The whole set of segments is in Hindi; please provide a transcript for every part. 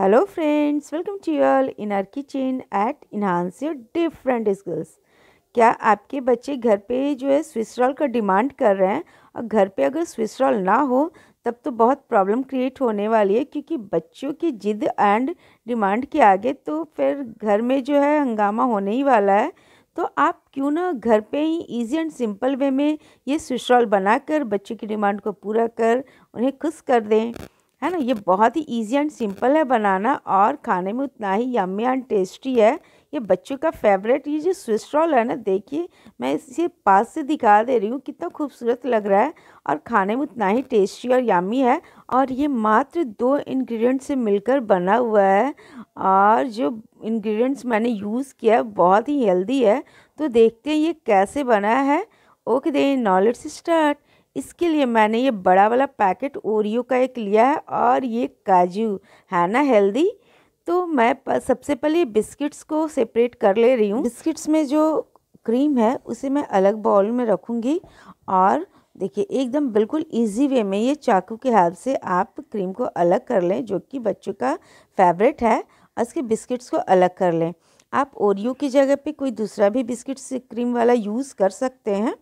hello friends welcome to you in are our at at enhance different skills क्या आपके बच्चे घर पे जो है स्विस रॉल का डिमांड कर रहे हैं और घर पे अगर स्विस रॉल ना हो तब तो बहुत प्रॉब्लम क्रिएट होने वाली है क्योंकि बच्चों की जिद एंड डिमांड के आगे तो फिर घर में जो है हंगामा होने ही वाला है तो आप क्यों ना घर पे ही इजी एंड सिंपल वे में ये स्विस रॉल बनाकर बच्चों की डिमांड को पूरा कर उन्हें खुश कर दें है ना ये बहुत ही ईजी एंड सिंपल है बनाना और खाने में उतना ही यम्मी एंड टेस्टी है ये बच्चों का फेवरेट ये जो स्विस रोल है ना देखिए मैं इसे पास से दिखा दे रही हूँ कितना खूबसूरत लग रहा है और खाने में उतना ही टेस्टी और यामी है और ये मात्र दो इंग्रेडिएंट से मिलकर बना हुआ है और जो इंग्रेडिएंट्स मैंने यूज़ किया है बहुत ही हेल्दी है तो देखते हैं ये कैसे बना है ओके दे नॉलेज स्टार्ट इसके लिए मैंने ये बड़ा वाला पैकेट ओरियो का एक लिया है और ये काजू है ना हेल्दी तो मैं सबसे पहले बिस्किट्स को सेपरेट कर ले रही हूँ बिस्किट्स में जो क्रीम है उसे मैं अलग बाउल में रखूँगी और देखिए एकदम बिल्कुल इजी वे में ये चाकू के हेल्प से आप क्रीम को अलग कर लें जो कि बच्चों का फेवरेट है और इसके बिस्किट्स को अलग कर लें आप ओरियो की जगह पे कोई दूसरा भी बिस्किट्स क्रीम वाला यूज़ कर सकते हैं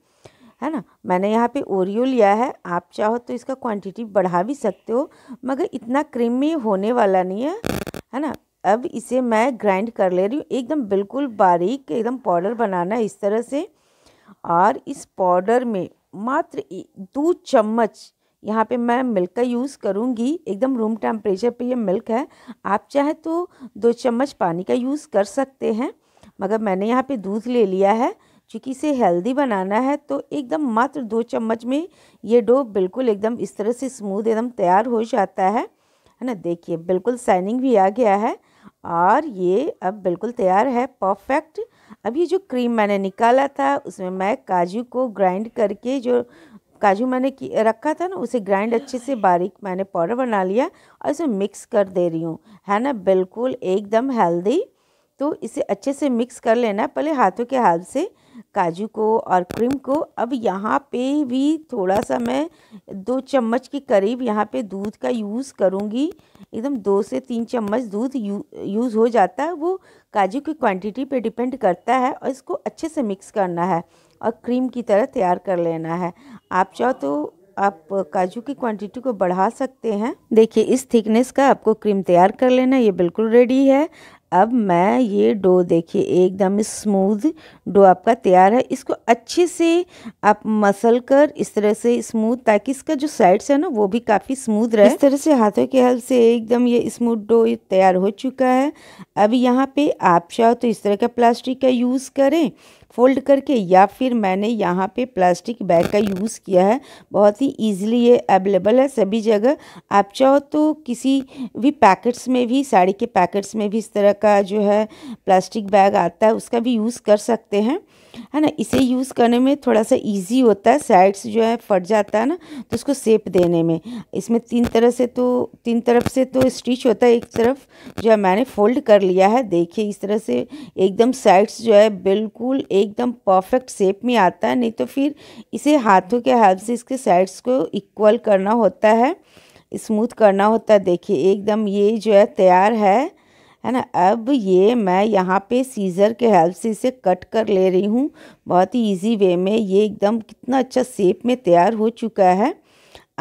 है ना मैंने यहाँ पे ओरियो लिया है आप चाहो तो इसका क्वांटिटी बढ़ा भी सकते हो मगर इतना क्रीमी होने वाला नहीं है है ना अब इसे मैं ग्राइंड कर ले रही हूँ एकदम बिल्कुल बारीक एकदम पाउडर बनाना है इस तरह से और इस पाउडर में मात्र दो चम्मच यहाँ पे मैं मिल्क का यूज़ करूँगी एकदम रूम टेम्परेचर पे ये मिल्क है आप चाहे तो दो चम्मच पानी का यूज़ कर सकते हैं मगर मैंने यहाँ पे दूध ले लिया है चूँकि इसे हेल्दी बनाना है तो एकदम मात्र दो चम्मच में ये डो बिल्कुल एकदम इस तरह से स्मूथ एकदम तैयार हो जाता है है ना देखिए बिल्कुल साइनिंग भी आ गया है और ये अब बिल्कुल तैयार है परफेक्ट अब ये जो क्रीम मैंने निकाला था उसमें मैं काजू को ग्राइंड करके जो काजू मैंने रखा था ना उसे ग्राइंड अच्छे से बारीक मैंने पाउडर बना लिया और इसे मिक्स कर दे रही हूँ है ना बिल्कुल एकदम हेल्दी तो इसे अच्छे से मिक्स कर लेना पहले हाथों के हाथ से काजू को और क्रीम को अब यहाँ पे भी थोड़ा सा मैं दो चम्मच के करीब यहाँ पे दूध का यूज़ करूँगी एकदम दो से तीन चम्मच दूध यू, यूज़ हो जाता है वो काजू की क्वांटिटी पे डिपेंड करता है और इसको अच्छे से मिक्स करना है और क्रीम की तरह तैयार कर लेना है आप चाहो तो आप काजू की क्वांटिटी को बढ़ा सकते हैं देखिए इस थिकनेस का आपको क्रीम तैयार कर लेना ये बिल्कुल रेडी है अब मैं ये डो देखिए एकदम स्मूथ डो आपका तैयार है इसको अच्छे से आप मसल कर इस तरह से स्मूथ ताकि इसका जो साइड्स है ना वो भी काफ़ी स्मूथ रहे इस तरह से हाथों के हल से एकदम ये स्मूथ डो तैयार हो चुका है अब यहाँ पे आप चाहो तो इस तरह का प्लास्टिक का यूज़ करें फोल्ड करके या फिर मैंने यहाँ पे प्लास्टिक बैग का यूज़ किया है बहुत ही इजीली ये अवेलेबल है सभी जगह आप चाहो तो किसी भी पैकेट्स में भी साड़ी के पैकेट्स में भी इस तरह का जो है प्लास्टिक बैग आता है उसका भी यूज़ कर सकते हैं है ना इसे यूज़ करने में थोड़ा सा इजी होता है साइड्स जो है फट जाता है ना तो उसको सेप देने में इसमें तीन तरह से तो तीन तरफ से तो स्टिच होता है एक तरफ जो है मैंने फोल्ड कर लिया है देखिए इस तरह से एकदम साइड्स जो है बिल्कुल एकदम परफेक्ट शेप में आता है नहीं तो फिर इसे हाथों के हेल्प से इसके साइड्स को इक्वल करना होता है स्मूथ करना होता है देखिए एकदम ये जो है तैयार है है ना अब ये मैं यहाँ पे सीज़र के हेल्प से इसे कट कर ले रही हूँ बहुत ही इजी वे में ये एकदम कितना अच्छा सेप में तैयार हो चुका है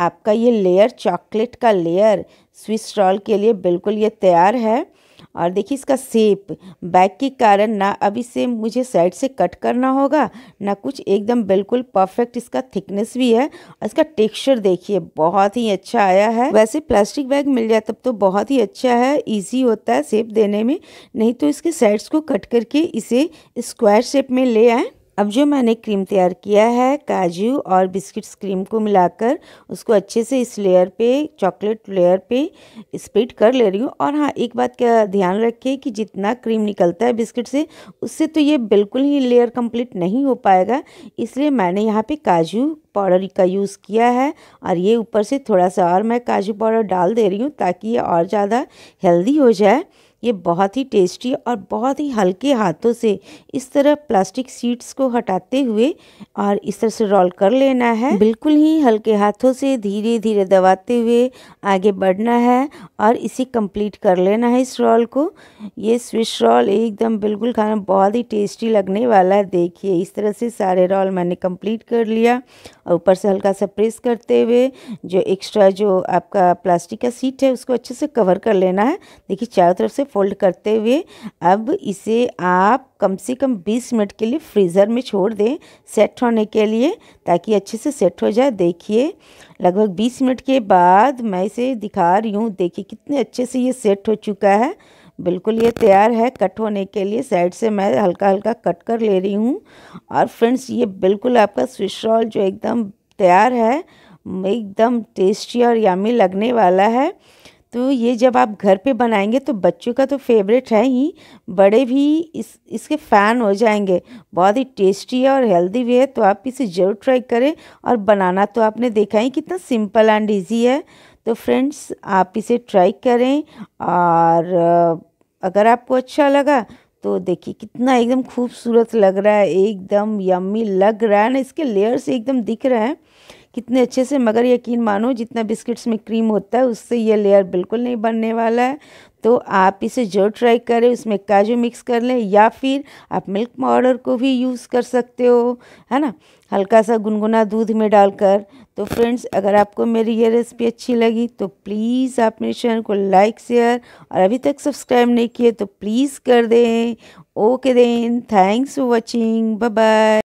आपका ये लेयर चॉकलेट का लेयर स्विस रोल के लिए बिल्कुल ये तैयार है और देखिए इसका सेप बैक के कारण ना अभी से मुझे साइड से कट करना होगा ना कुछ एकदम बिल्कुल परफेक्ट इसका थिकनेस भी है और इसका टेक्सचर देखिए बहुत ही अच्छा आया है वैसे प्लास्टिक बैग मिल जाए तब तो बहुत ही अच्छा है ईजी होता है सेप देने में नहीं तो इसके साइड्स को कट करके इसे स्क्वायर शेप में ले आए अब जो मैंने क्रीम तैयार किया है काजू और बिस्किट्स क्रीम को मिलाकर उसको अच्छे से इस लेयर पे चॉकलेट लेयर पे स्प्रेड कर ले रही हूँ और हाँ एक बात का ध्यान रखिए कि जितना क्रीम निकलता है बिस्किट से उससे तो ये बिल्कुल ही लेयर कंप्लीट नहीं हो पाएगा इसलिए मैंने यहाँ पे काजू पाउडर का यूज़ किया है और ये ऊपर से थोड़ा सा और मैं काजू पाउडर डाल दे रही हूँ ताकि ये और ज़्यादा हेल्दी हो जाए ये बहुत ही टेस्टी और बहुत ही हल्के हाथों से इस तरह प्लास्टिक सीड्स को हटाते हुए और इस तरह से रोल कर लेना है बिल्कुल ही हल्के हाथों से धीरे धीरे दबाते हुए आगे बढ़ना है और इसे कंप्लीट कर लेना है इस रोल को ये स्विश रोल एकदम बिल्कुल खाना बहुत ही टेस्टी लगने वाला है देखिए इस तरह से सारे रोल मैंने कम्प्लीट कर लिया और ऊपर से हल्का सा प्रेस करते हुए जो एक्स्ट्रा जो आपका प्लास्टिक का सीट है उसको अच्छे से कवर कर लेना है देखिए चारों तरफ से फोल्ड करते हुए अब इसे आप कम से कम 20 मिनट के लिए फ्रीज़र में छोड़ दें सेट होने के लिए ताकि अच्छे से सेट हो जाए देखिए लगभग 20 मिनट के बाद मैं इसे दिखा रही हूँ देखिए कितने अच्छे से ये सेट हो चुका है बिल्कुल ये तैयार है कट होने के लिए साइड से मैं हल्का हल्का कट कर ले रही हूँ और फ्रेंड्स ये बिल्कुल आपका स्विश रोल जो एकदम तैयार है एकदम टेस्टी और यामी लगने वाला है तो ये जब आप घर पे बनाएंगे तो बच्चों का तो फेवरेट है ही बड़े भी इस इसके फ़ैन हो जाएंगे बहुत ही टेस्टी है और हेल्दी भी है तो आप इसे ज़रूर ट्राई करें और बनाना तो आपने देखा ही कितना सिंपल एंड इजी है तो फ्रेंड्स आप इसे ट्राई करें और अगर आपको अच्छा लगा तो देखिए कितना एकदम खूबसूरत लग रहा है एकदम यम्मी लग रहा है ना इसके लेयर्स एकदम दिख रहे हैं कितने अच्छे से मगर यकीन मानो जितना बिस्किट्स में क्रीम होता है उससे ये लेयर बिल्कुल नहीं बनने वाला है तो आप इसे जो ट्राई करें उसमें काजू मिक्स कर लें या फिर आप मिल्क पाउडर को भी यूज़ कर सकते हो है ना हल्का सा गुनगुना दूध में डालकर तो फ्रेंड्स अगर आपको मेरी ये रेसिपी अच्छी लगी तो प्लीज़ आप मेरे चैनल को लाइक शेयर और अभी तक सब्सक्राइब नहीं किए तो प्लीज़ कर दें okay then thanks for watching bye